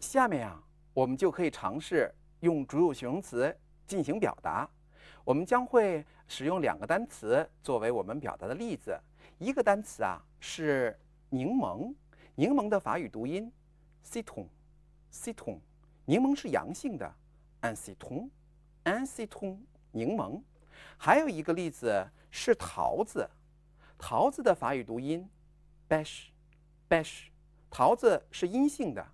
下面啊，我们就可以尝试用主语形容词进行表达。我们将会使用两个单词作为我们表达的例子。一个单词啊是柠檬，柠檬的法语读音 c i t r o n c i t o n 柠檬是阳性的 a n c i t o n a n c i t o n 柠檬。还有一个例子是桃子，桃子的法语读音 b e s h b e s h 桃子是阴性的。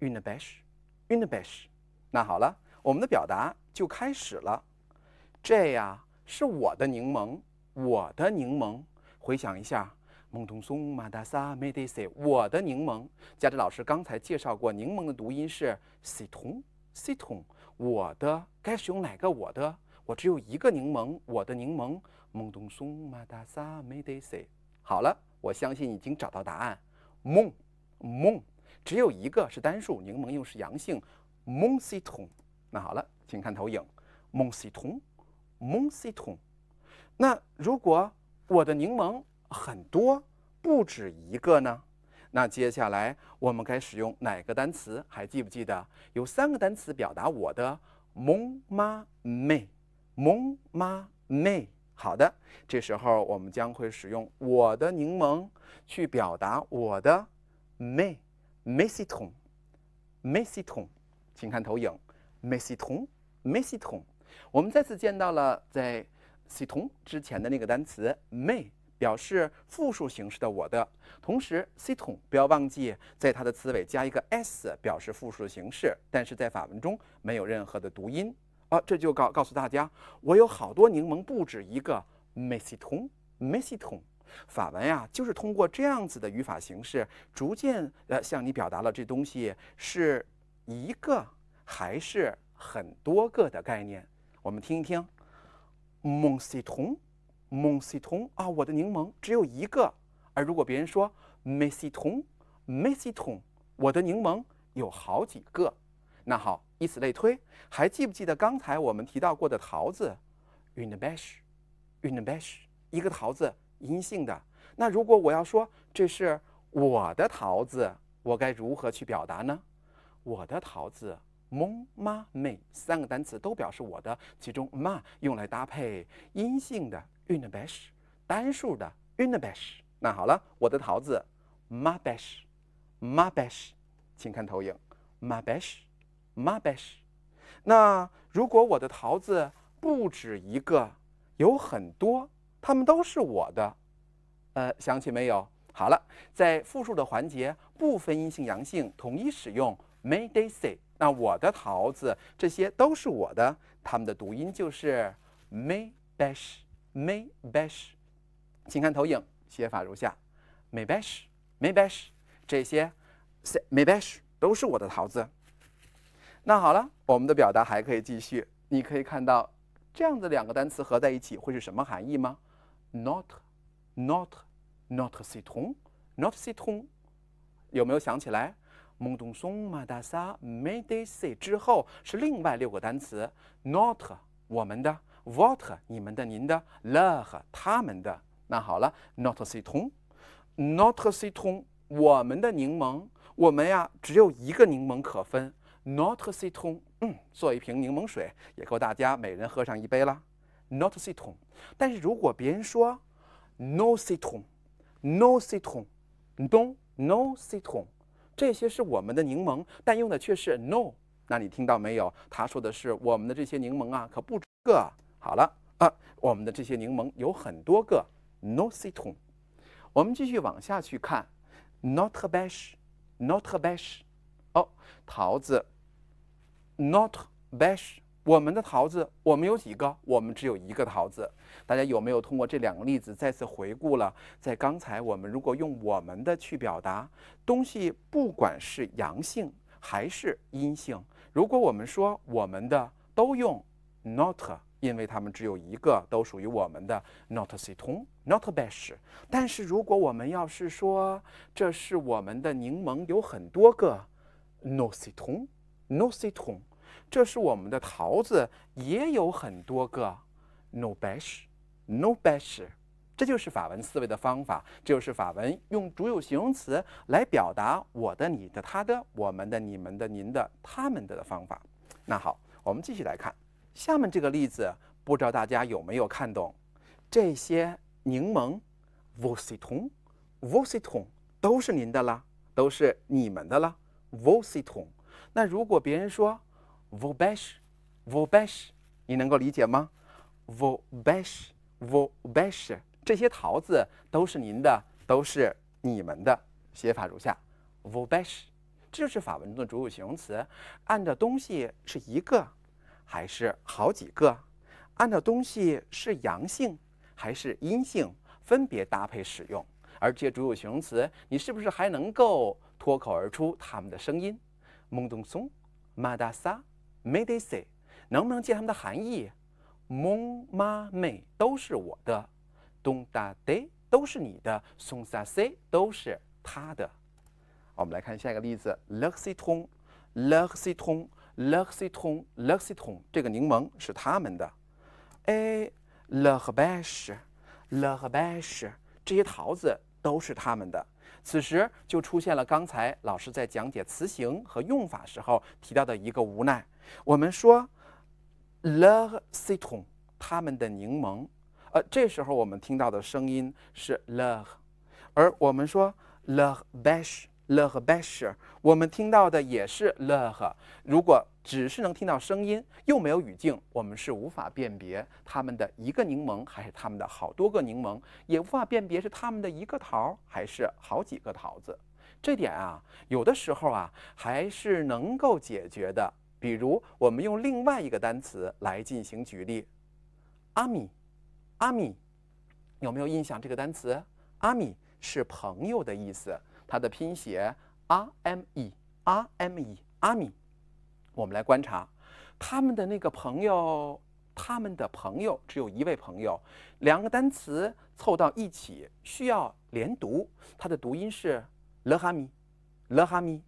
Unabesh，unabesh，那好了，我们的表达就开始了。这呀是我的柠檬，我的柠檬。回想一下 m o 松马 o n su ma da sa me 我的柠檬。佳芝老师刚才介绍过，柠檬的读音是 citon，citon。我的该使用哪个？我的，我只有一个柠檬，我的柠檬。m o 松马 o n su ma da sa me 好了，我相信已经找到答案梦，梦。只有一个是单数，柠檬又是阳性 m o n i t o 那好了，请看投影 m o n c i t o n m o n i t o 那如果我的柠檬很多，不止一个呢？那接下来我们该使用哪个单词？还记不记得？有三个单词表达我的 m o m a e m o m a 好的，这时候我们将会使用我的柠檬去表达我的 m a mes c i t o n s mes c i t o n s 请看投影，mes c i t o n s mes c i t o n s 我们再次见到了在 c i t o n 之前的那个单词 m a y 表示复数形式的我的。同时 c i t o n 不要忘记在它的词尾加一个 s，表示复数形式，但是在法文中没有任何的读音。啊，这就告告诉大家，我有好多柠檬，不止一个 mes c i t o n mes c i t o n 法文呀，就是通过这样子的语法形式，逐渐呃向你表达了这东西是一个还是很多个的概念。我们听一听，mon c i t o n m o n c i t o n 啊，我的柠檬只有一个。而如果别人说 mes i t o n m e s i t o n 我的柠檬有好几个。那好，以此类推。还记不记得刚才我们提到过的桃子 u n b a s h u n b a s h 一个桃子。阴性的那如果我要说这是我的桃子，我该如何去表达呢？我的桃子 m 妈 m e 三个单词都表示我的，其中 m a 用来搭配阴性的 unabesh，单数的 unabesh。那好了，我的桃子 mabesh，mabesh，请看投影 mabesh，mabesh。那如果我的桃子不止一个，有很多。他们都是我的，呃，想起没有？好了，在复数的环节，不分阴性阳性，统一使用 may they say。那我的桃子，这些都是我的，它们的读音就是 may bash，may bash。请看投影，写法如下：may bash，may bash，这些 may bash 都是我的桃子。那好了，我们的表达还可以继续。你可以看到，这样的两个单词合在一起会是什么含义吗？Not, not, not citron, not citron，有没有想起来？Monde sont m a d a s s m a d e c i 之后是另外六个单词。Not，我们的；What，你们的、您的；Le，他们的。那好了，Not citron，Not citron，我们的柠檬。我们呀，只有一个柠檬可分。Not citron，嗯，做一瓶柠檬水也够大家每人喝上一杯了。Not citron，但是如果别人说，No citron，No citron，Don't No citron，这些是我们的柠檬，但用的却是 No，那你听到没有？他说的是我们的这些柠檬啊，可不止个。好了啊，我们的这些柠檬有很多个，No citron。我们继续往下去看，Not a b a s h n o t a b a s h 哦，桃子，Not a a s h 我们的桃子，我们有几个？我们只有一个桃子。大家有没有通过这两个例子再次回顾了？在刚才，我们如果用我们的去表达东西，不管是阳性还是阴性，如果我们说我们的，都用 not，因为它们只有一个，都属于我们的 not s t 通 not bash。但是如果我们要是说这是我们的柠檬，有很多个，no s t 通 no t s o 通。这是我们的桃子，也有很多个，no besh，no besh，这就是法文思维的方法，这就是法文用主有形容词来表达我的、你的、他的、我们的、你们的、您的、他们的的方法。那好，我们继续来看下面这个例子，不知道大家有没有看懂？这些柠檬，vo c i t o n v o c i t o n 都是您的啦，都是你们的啦，vo c i t o n 那如果别人说，vo b e sh，vo b e sh，你能够理解吗？vo b e sh，vo b e sh，这些桃子都是您的，都是你们的。写法如下：vo b e sh，这就是法文中的主语形容词，按照东西是一个还是好几个，按照东西是阳性还是阴性分别搭配使用。而这些主语形容词，你是不是还能够脱口而出它们的声音？蒙东松，马达撒。Mai de si，能不能借他们的含义 m o n ma me 都是我的 d o n t da de 都是你的，Song sa si 都是他的。我们来看下一个例子 l e x i t o n g l e x i t o n g l e x i t o n g l e x i tong，这个柠檬是他们的。A l h b a s h l h bash，这些桃子都是他们的。此时就出现了刚才老师在讲解词形和用法时候提到的一个无奈。我们说 le citron，他们的柠檬，呃，这时候我们听到的声音是 le，而我们说 le b a h 了和 basher，我们听到的也是了和。如果只是能听到声音，又没有语境，我们是无法辨别他们的一个柠檬还是他们的好多个柠檬，也无法辨别是他们的一个桃还是好几个桃子。这点啊，有的时候啊还是能够解决的。比如我们用另外一个单词来进行举例，阿米，阿米，有没有印象这个单词？阿米是朋友的意思。它的拼写 r m e r m e 阿米，我们来观察他们的那个朋友，他们的朋友只有一位朋友，两个单词凑到一起需要连读，它的读音是 l 哈 h a l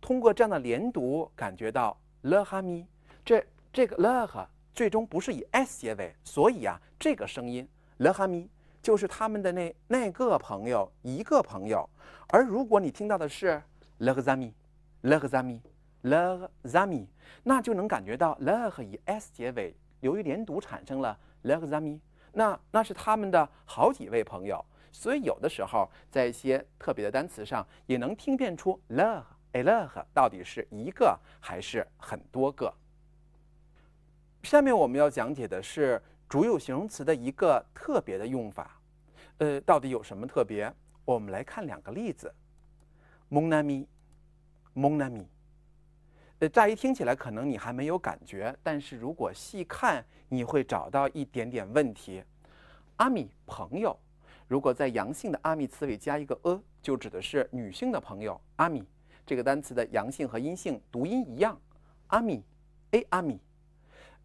通过这样的连读，感觉到 l 哈 h a 这这个 l 哈最终不是以 s 结尾，所以啊，这个声音 lehami。就是他们的那那个朋友，一个朋友。而如果你听到的是 lekzami，l e z a m i l e z a m i 那就能感觉到 le 和以 s 结尾，由于连读产生了 lekzami。那那是他们的好几位朋友。所以有的时候在一些特别的单词上，也能听辨出 le 和 l e 到底是一个还是很多个。下面我们要讲解的是。主有形容词的一个特别的用法，呃，到底有什么特别？我们来看两个例子蒙娜米蒙娜米，呃，乍一听起来可能你还没有感觉，但是如果细看，你会找到一点点问题。阿米朋友，如果在阳性的阿米词尾加一个 a，就指的是女性的朋友。阿米这个单词的阳性和阴性读音一样。阿米，a 阿米，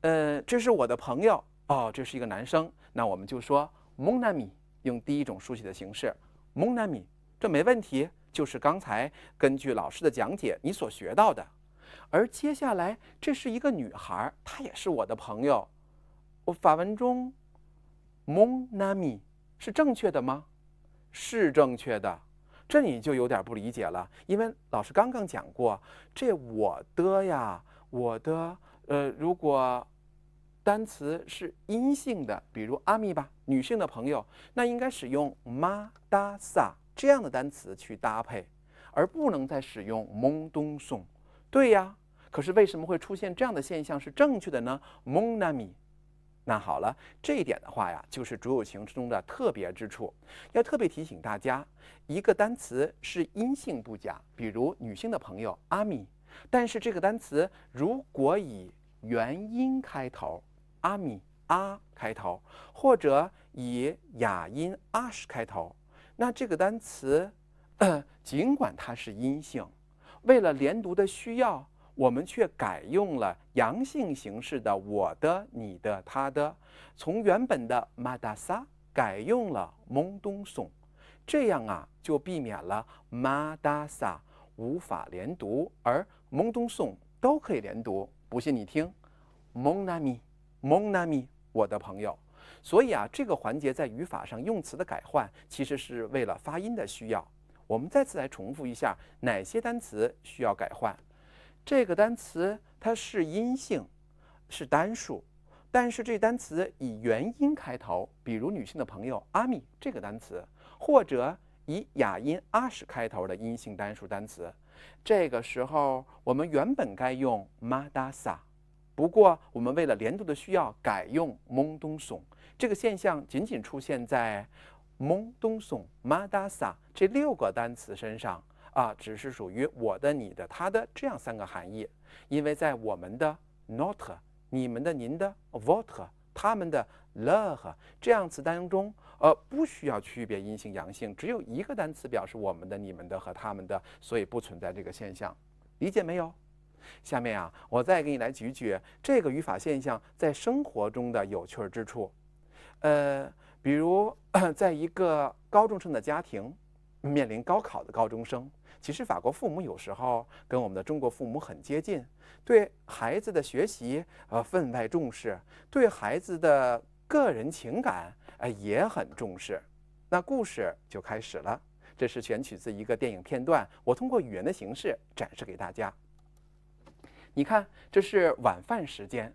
呃，这是我的朋友。哦，这是一个男生，那我们就说 Monami，用第一种书写的形式 Monami，这没问题，就是刚才根据老师的讲解你所学到的。而接下来这是一个女孩，她也是我的朋友，我法文中 Monami 是正确的吗？是正确的，这你就有点不理解了，因为老师刚刚讲过，这我的呀，我的，呃，如果。单词是阴性的，比如阿米吧，女性的朋友，那应该使用 madasa 这样的单词去搭配，而不能再使用 mondongson，对呀。可是为什么会出现这样的现象是正确的呢？monami，那好了，这一点的话呀，就是主有情之中的特别之处，要特别提醒大家，一个单词是阴性不假，比如女性的朋友阿米，但是这个单词如果以元音开头。阿米阿开头，或者以哑音阿氏开头，那这个单词，尽管它是阴性，为了连读的需要，我们却改用了阳性形式的我的、你的、他的，从原本的马达萨改用了蒙东颂，这样啊，就避免了马达萨无法连读，而蒙东颂都可以连读。不信你听，蒙娜米。monami，我的朋友，所以啊，这个环节在语法上用词的改换，其实是为了发音的需要。我们再次来重复一下，哪些单词需要改换？这个单词它是阴性，是单数，但是这单词以元音开头，比如女性的朋友阿米这个单词，或者以雅音阿什开头的阴性单数单词，这个时候我们原本该用 madasa。不过，我们为了连读的需要，改用蒙东松。这个现象仅仅出现在蒙东松、马达萨这六个单词身上啊，只是属于我的、你的、他的这样三个含义。因为在我们的 not、你们的、您的、what、他们的、love 这样词当中，呃，不需要区别阴性阳性，只有一个单词表示我们的、你们的和他们的，所以不存在这个现象。理解没有？下面啊，我再给你来举举这个语法现象在生活中的有趣之处。呃，比如 在一个高中生的家庭，面临高考的高中生，其实法国父母有时候跟我们的中国父母很接近，对孩子的学习呃分外重视，对孩子的个人情感呃也很重视。那故事就开始了，这是选取自一个电影片段，我通过语言的形式展示给大家。你看，这是晚饭时间，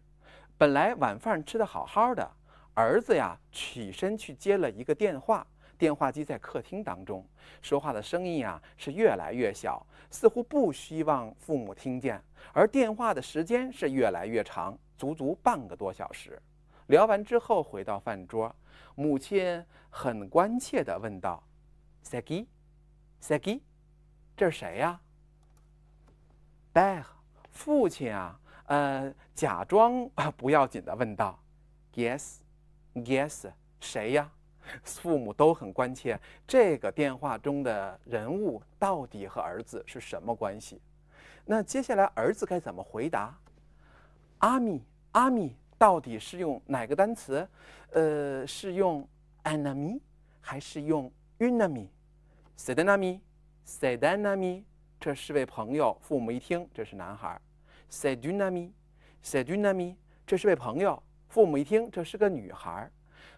本来晚饭吃的好好的，儿子呀起身去接了一个电话，电话机在客厅当中，说话的声音啊是越来越小，似乎不希望父母听见，而电话的时间是越来越长，足足半个多小时。聊完之后回到饭桌，母亲很关切地问道 s a g i s g 这是谁呀？”“Bear。”父亲啊，呃，假装 不要紧的问道：“Yes，Yes，谁呀？”父母都很关切，这个电话中的人物到底和儿子是什么关系？那接下来儿子该怎么回答？阿米阿米到底是用哪个单词？呃，是用 enemy 还是用 unami？sedanami？sedanami？这是位朋友。父母一听，这是男孩。sedunami，sedunami，这是位朋友。父母一听，这是个女孩儿。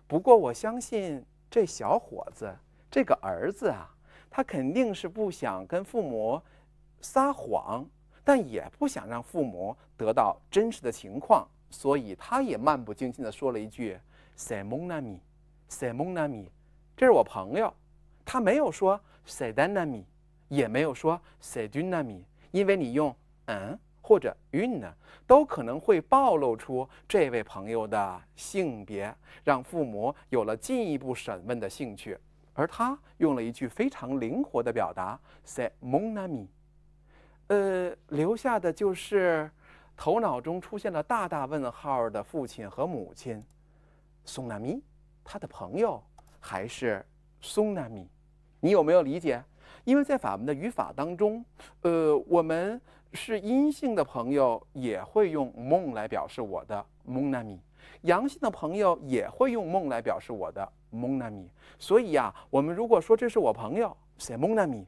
不过我相信这小伙子，这个儿子啊，他肯定是不想跟父母撒谎，但也不想让父母得到真实的情况，所以他也漫不经心的说了一句：sedmonami，sedmonami，这是我朋友。他没有说 sedunami，也没有说 sedunami，因为你用嗯。或者运呢，都可能会暴露出这位朋友的性别，让父母有了进一步审问的兴趣。而他用了一句非常灵活的表达，say monami，呃，留下的就是头脑中出现了大大问号的父亲和母亲，sonami，他的朋友还是 sonami，你有没有理解？因为在法文的语法当中，呃，我们。是阴性的朋友也会用梦来表示我的梦纳米，阳性的朋友也会用梦来表示我的梦纳米。所以呀，我们如果说这是我朋友，谁梦纳米，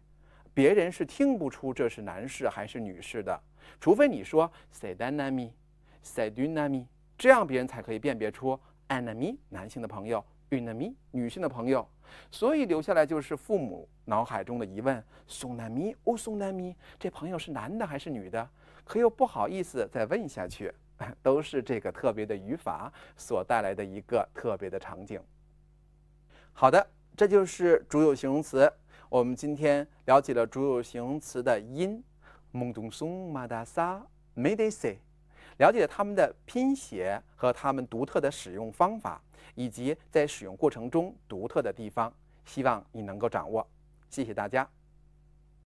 别人是听不出这是男士还是女士的，除非你说 dynamic，say d ナミ、セユナミ，这样别人才可以辨别出 enemy 男性的朋友、n a m i 女性的朋友。所以留下来就是父母脑海中的疑问：宋南米，哦，宋南米，这朋友是男的还是女的？可又不好意思再问下去，都是这个特别的语法所带来的一个特别的场景。好的，这就是主有形容词。我们今天了解了主有形容词的音，孟东松马达撒梅得塞，了解了他们的拼写和他们独特的使用方法。以及在使用过程中独特的地方，希望你能够掌握。谢谢大家。